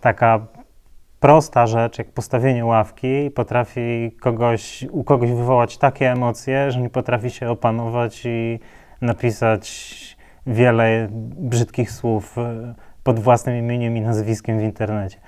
taka prosta rzecz, jak postawienie ławki, potrafi kogoś, u kogoś wywołać takie emocje, że nie potrafi się opanować i napisać wiele brzydkich słów e, pod własnym imieniem i nazwiskiem w internecie.